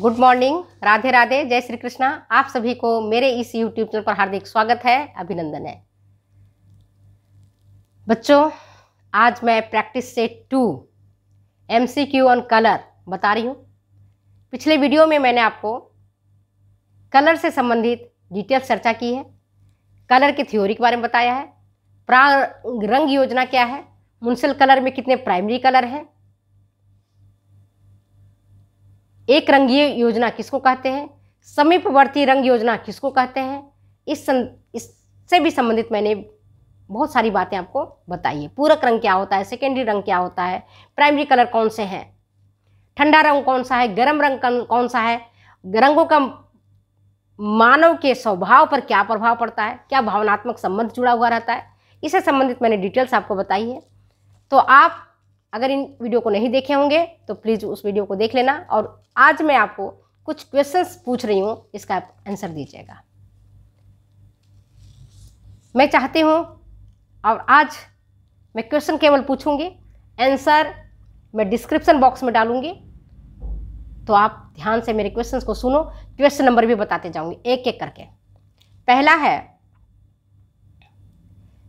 good morning Radhe Radhe जय श्री कृष्णा आप सभी को मेरे इस यूट्यूब चैनल पर हार्दिक स्वागत है अभिनंदन है बच्चों आज मैं practice set two M C Q on colour बता रही हूँ पिछले वीडियो में मैंने आपको कलर से संबंधित डिटेल चर्चा की है कलर की थ्योरी के बारे में बताया है प्रांग रंग योजना क्या है मुंसिल कलर में कितने प्राइमरी कलर हैं एक रंगीय योजना किसको कहते हैं समीपवर्ती रंग योजना किसको कहते हैं इस सं, इससे भी संबंधित मैंने बहुत सारी बातें आपको बताई है पूरक रंग क्या होता है सेकेंडरी रंग क्या होता है प्राइमरी कलर कौन से हैं ठंडा रंग कौन सा है गर्म रंग कौन सा है रंगों का मानव के स्वभाव पर क्या प्रभाव पड़ता है क्या भावनात्मक संबंध जुड़ा हुआ रहता है इससे संबंधित मैंने डिटेल्स आपको बताई है तो आप अगर इन वीडियो को नहीं देखे होंगे तो प्लीज़ उस वीडियो को देख लेना और आज मैं आपको कुछ क्वेश्चंस पूछ रही हूँ इसका आप आंसर दीजिएगा मैं चाहती हूँ और आज मैं क्वेश्चन केवल पूछूंगी आंसर मैं डिस्क्रिप्शन बॉक्स में डालूंगी तो आप ध्यान से मेरे क्वेश्चंस को सुनो क्वेश्चन नंबर भी बताते जाऊंगी एक एक करके पहला है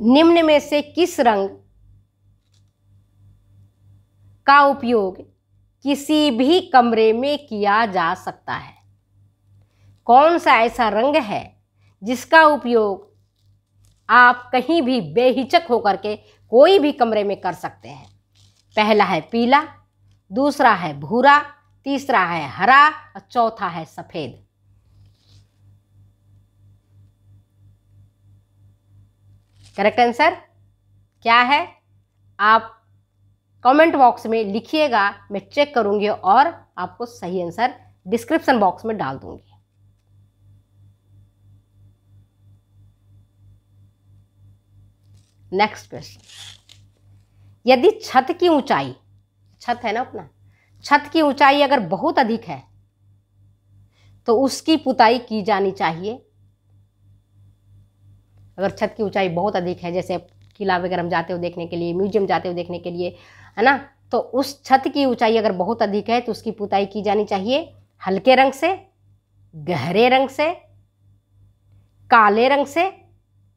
निम्न में से किस रंग का उपयोग किसी भी कमरे में किया जा सकता है कौन सा ऐसा रंग है जिसका उपयोग आप कहीं भी बेहिचक होकर के कोई भी कमरे में कर सकते हैं पहला है पीला दूसरा है भूरा तीसरा है हरा और चौथा है सफ़ेद करेक्ट आंसर क्या है आप कमेंट बॉक्स में लिखिएगा मैं चेक करूंगी और आपको सही आंसर डिस्क्रिप्शन बॉक्स में डाल दूंगी नेक्स्ट क्वेश्चन यदि छत की ऊंचाई छत है ना अपना छत की ऊंचाई अगर बहुत अधिक है तो उसकी पुताई की जानी चाहिए अगर छत की ऊंचाई बहुत अधिक है जैसे किला वगैरह हम जाते हो देखने के लिए म्यूजियम जाते हो देखने के लिए है ना तो उस छत की ऊंचाई अगर बहुत अधिक है तो उसकी पुताई की जानी चाहिए हल्के रंग से गहरे रंग से काले रंग से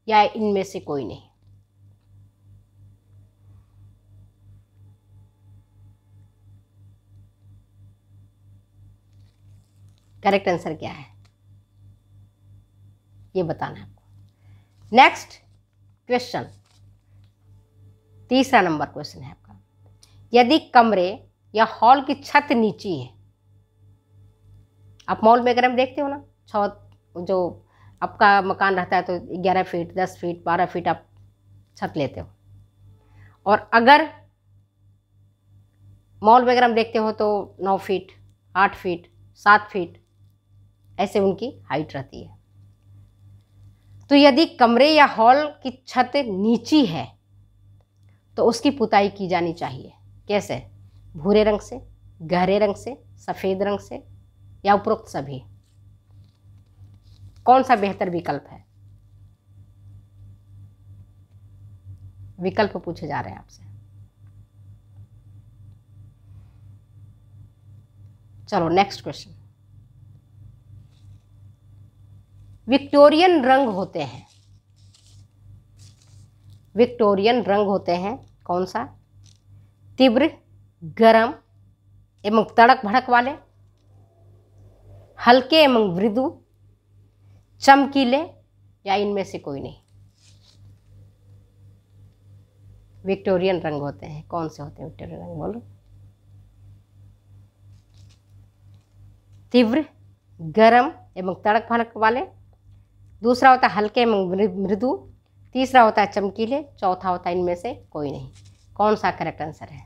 या इनमें से कोई नहीं करेक्ट आंसर क्या है ये बताना है आपको नेक्स्ट क्वेश्चन तीसरा नंबर क्वेश्चन है यदि कमरे या हॉल की छत नीची है आप मॉल में अगर हम देखते हो ना छत जो आपका मकान रहता है तो 11 फीट 10 फीट 12 फीट आप छत लेते हो और अगर मॉल में अगर हम देखते हो तो 9 फीट 8 फीट 7 फीट ऐसे उनकी हाइट रहती है तो यदि कमरे या हॉल की छत नीची है तो उसकी पुताई की जानी चाहिए कैसे भूरे रंग से गहरे रंग से सफ़ेद रंग से या उपरोक्त सभी कौन सा बेहतर विकल्प है विकल्प पूछे जा रहे हैं आपसे चलो नेक्स्ट क्वेश्चन विक्टोरियन रंग होते हैं विक्टोरियन रंग होते हैं कौन सा तीव्र गर्म एवं तड़क भड़क वाले हल्के एवं मृदु चमकीले या इनमें से कोई नहीं विक्टोरियन रंग होते हैं कौन से होते हैं विक्टोरियन रंग बोलो तीव्र गर्म एवं तड़क भड़क वाले दूसरा होता है हल्के एवं मृदु तीसरा होता है चमकीले चौथा होता है इनमें से कोई नहीं कौन सा करेक्ट आंसर है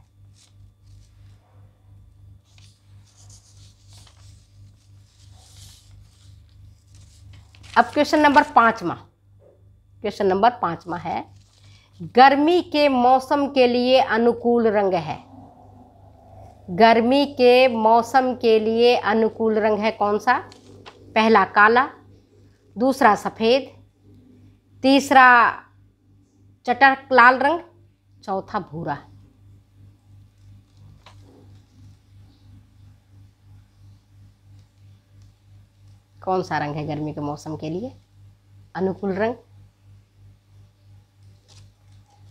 अब क्वेश्चन नंबर पाँचवा क्वेश्चन नंबर पाँचवा है गर्मी के मौसम के लिए अनुकूल रंग है गर्मी के मौसम के लिए अनुकूल रंग है कौन सा पहला काला दूसरा सफ़ेद तीसरा चटक लाल रंग चौथा भूरा कौन सा रंग है गर्मी के मौसम के लिए अनुकूल रंग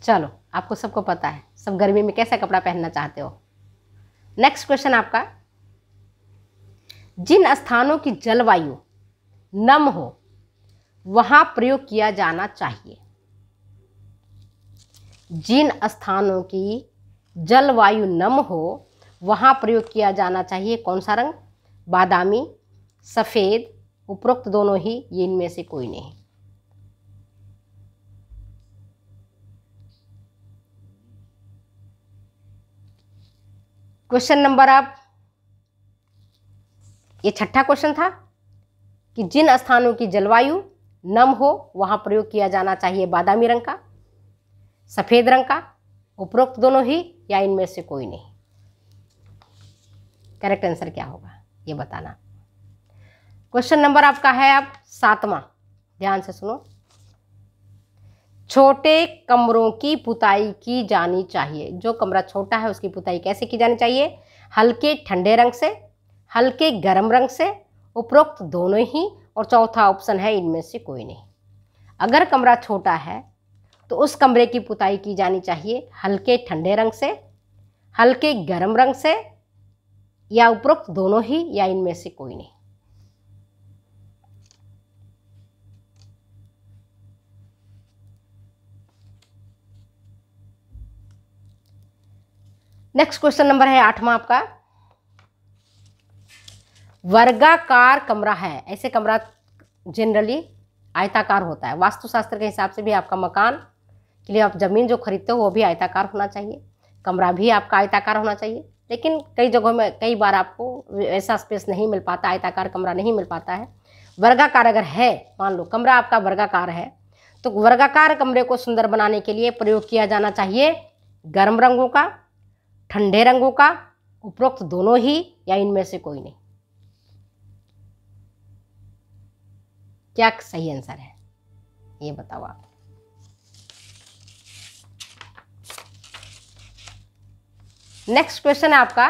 चलो आपको सबको पता है सब गर्मी में कैसा कपड़ा पहनना चाहते हो नेक्स्ट क्वेश्चन आपका जिन स्थानों की जलवायु नम हो वहाँ प्रयोग किया जाना चाहिए जिन स्थानों की जलवायु नम हो वहाँ प्रयोग किया जाना चाहिए कौन सा रंग बादामी सफ़ेद उपरोक्त दोनों ही ये इनमें से कोई नहीं क्वेश्चन नंबर आप ये छठा क्वेश्चन था कि जिन स्थानों की जलवायु नम हो वहाँ प्रयोग किया जाना चाहिए बादामी रंग का सफ़ेद रंग का उपरोक्त दोनों ही या इनमें से कोई नहीं करेक्ट आंसर क्या होगा ये बताना क्वेश्चन नंबर आपका है अब सातवां ध्यान से सुनो छोटे कमरों की पुताई की जानी चाहिए जो कमरा छोटा है उसकी पुताई कैसे की जानी चाहिए हल्के ठंडे रंग से हल्के गर्म रंग से उपरोक्त दोनों ही और चौथा ऑप्शन है इनमें से कोई नहीं अगर कमरा छोटा है तो उस कमरे की पुताई की जानी चाहिए हल्के ठंडे रंग से हल्के गर्म रंग से या उपरोक्त दोनों ही या इनमें से कोई नहीं नेक्स्ट क्वेश्चन नंबर है आठवां आपका वर्गाकार कमरा है ऐसे कमरा जनरली आयताकार होता है वास्तुशास्त्र के हिसाब से भी आपका मकान लिए आप ज़मीन जो खरीदते हो वो भी आयताकार होना चाहिए कमरा भी आपका आयताकार होना चाहिए लेकिन कई जगहों में कई बार आपको ऐसा स्पेस नहीं मिल पाता आयताकार कमरा नहीं मिल पाता है वर्गाकार अगर है मान लो कमरा आपका वर्गाकार है तो वर्गाकार कमरे को सुंदर बनाने के लिए प्रयोग किया जाना चाहिए गर्म रंगों का ठंडे रंगों का उपरोक्त दोनों ही या इनमें से कोई नहीं क्या सही आंसर है ये बताओ आप नेक्स्ट क्वेश्चन है आपका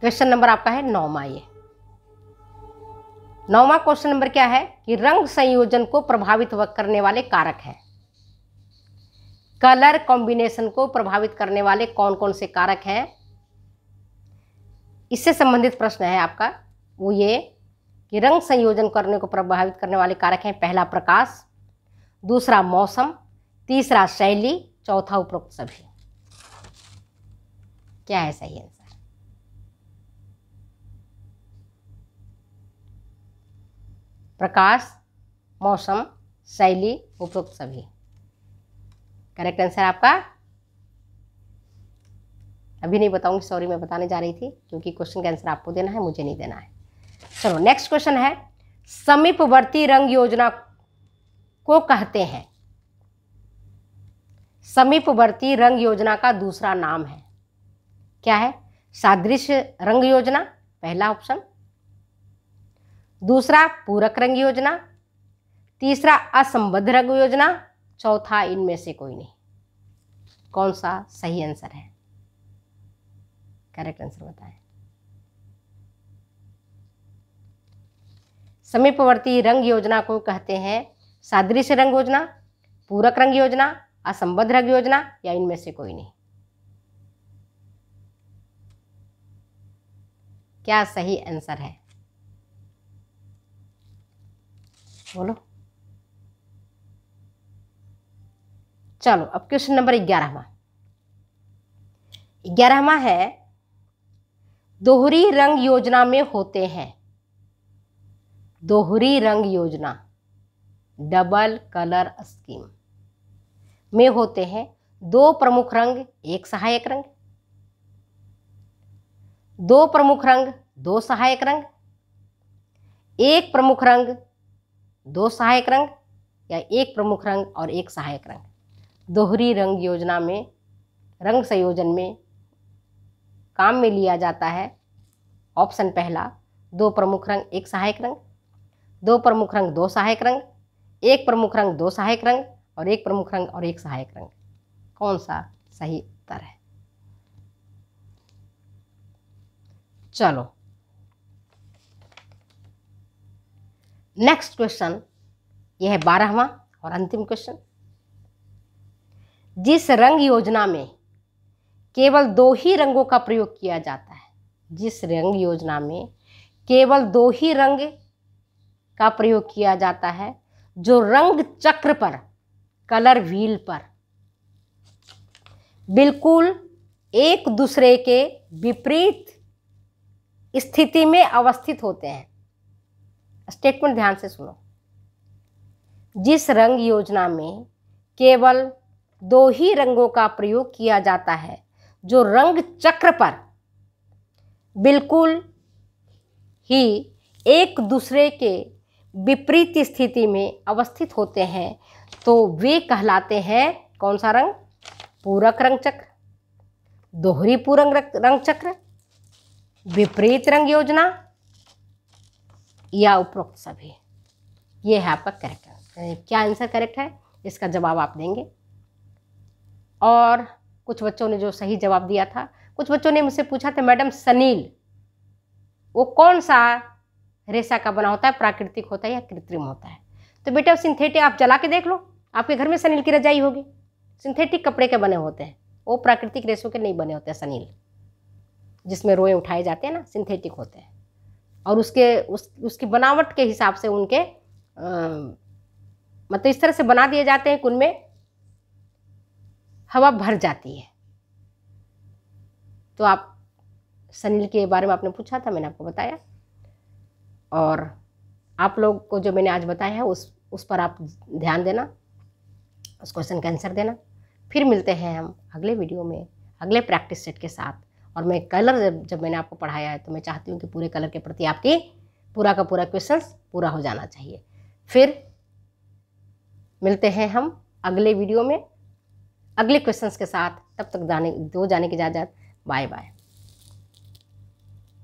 क्वेश्चन नंबर आपका है नौमा ये नौवा क्वेश्चन नंबर क्या है कि रंग संयोजन को प्रभावित करने वाले कारक हैं कलर कॉम्बिनेशन को प्रभावित करने वाले कौन कौन से कारक हैं इससे संबंधित प्रश्न है आपका वो ये कि रंग संयोजन करने को प्रभावित करने वाले कारक हैं पहला प्रकाश दूसरा मौसम तीसरा शैली चौथा उपरोक्त सभी क्या है सही आंसर प्रकाश मौसम शैली उपरोक्त सभी करेक्ट आंसर आपका अभी नहीं बताऊंगी सॉरी मैं बताने जा रही थी क्योंकि क्वेश्चन का आंसर आपको देना है मुझे नहीं देना है चलो नेक्स्ट क्वेश्चन है समीपवर्ती रंग योजना को कहते हैं समीपवर्ती रंग योजना का दूसरा नाम है क्या है सादृश्य रंग योजना पहला ऑप्शन दूसरा पूरक रंग योजना तीसरा असंबद्ध रंग योजना चौथा इनमें से कोई नहीं कौन सा सही आंसर है करेक्ट आंसर बताएं समीपवर्ती रंग योजना को कहते हैं सादृश्य रंग योजना पूरक रंग योजना असंबद्ध रंग योजना या इनमें से कोई नहीं क्या सही आंसर है बोलो चलो अब क्वेश्चन नंबर ग्यारहवा ग्यारहवा है दोहरी रंग योजना में होते हैं दोहरी रंग योजना डबल कलर स्कीम में होते हैं दो प्रमुख रंग एक सहायक रंग दो प्रमुख रंग दो सहायक रंग एक प्रमुख रंग दो सहायक रंग या एक प्रमुख रंग और एक सहायक रंग दोहरी रंग योजना में रंग संयोजन में काम में लिया जाता है ऑप्शन पहला दो प्रमुख रंग एक सहायक रंग दो प्रमुख रंग दो सहायक रंग एक प्रमुख रंग दो सहायक रंग और एक प्रमुख रंग और एक सहायक रंग कौन सा सही उत्तर है चलो नेक्स्ट क्वेश्चन यह है बारहवा और अंतिम क्वेश्चन जिस रंग योजना में केवल दो ही रंगों का प्रयोग किया जाता है जिस रंग योजना में केवल दो ही रंग का प्रयोग किया जाता है जो रंग चक्र पर कलर व्हील पर बिल्कुल एक दूसरे के विपरीत स्थिति में अवस्थित होते हैं स्टेटमेंट ध्यान से सुनो जिस रंग योजना में केवल दो ही रंगों का प्रयोग किया जाता है जो रंग चक्र पर बिल्कुल ही एक दूसरे के विपरीत स्थिति में अवस्थित होते हैं तो वे कहलाते हैं कौन सा रंग पूरक रंग चक्र दोहरी पूरक चक्र विपरीत रंग योजना या उपरोक्त सभी ये है आपका करेक्ट क्या आंसर करेक्ट है इसका जवाब आप देंगे और कुछ बच्चों ने जो सही जवाब दिया था कुछ बच्चों ने मुझसे पूछा था मैडम सनील वो कौन सा रेशा का बना होता है प्राकृतिक होता है या कृत्रिम होता है तो बेटा सिंथेटिक आप जला के देख लो आपके घर में सनील की रजाई होगी सिंथेटिक कपड़े के बने होते हैं वो प्राकृतिक रेशों के नहीं बने होते हैं सनील जिसमें रोए उठाए जाते हैं ना सिंथेटिक होते हैं और उसके उस उसकी बनावट के हिसाब से उनके आ, मतलब इस तरह से बना दिए जाते हैं कि उनमें हवा भर जाती है तो आप सनील के बारे में आपने पूछा था मैंने आपको बताया और आप लोग को जो मैंने आज बताया है उस उस पर आप ध्यान देना उस क्वेश्चन का आंसर देना फिर मिलते हैं हम अगले वीडियो में अगले प्रैक्टिस सेट के साथ और मैं कलर जब जब मैंने आपको पढ़ाया है तो मैं चाहती हूँ कि पूरे कलर के प्रति आपकी पूरा का पूरा क्वेश्चंस पूरा हो जाना चाहिए फिर मिलते हैं हम अगले वीडियो में अगले क्वेश्चंस के साथ तब तक जाने दो जाने की इजाज़त बाय बाय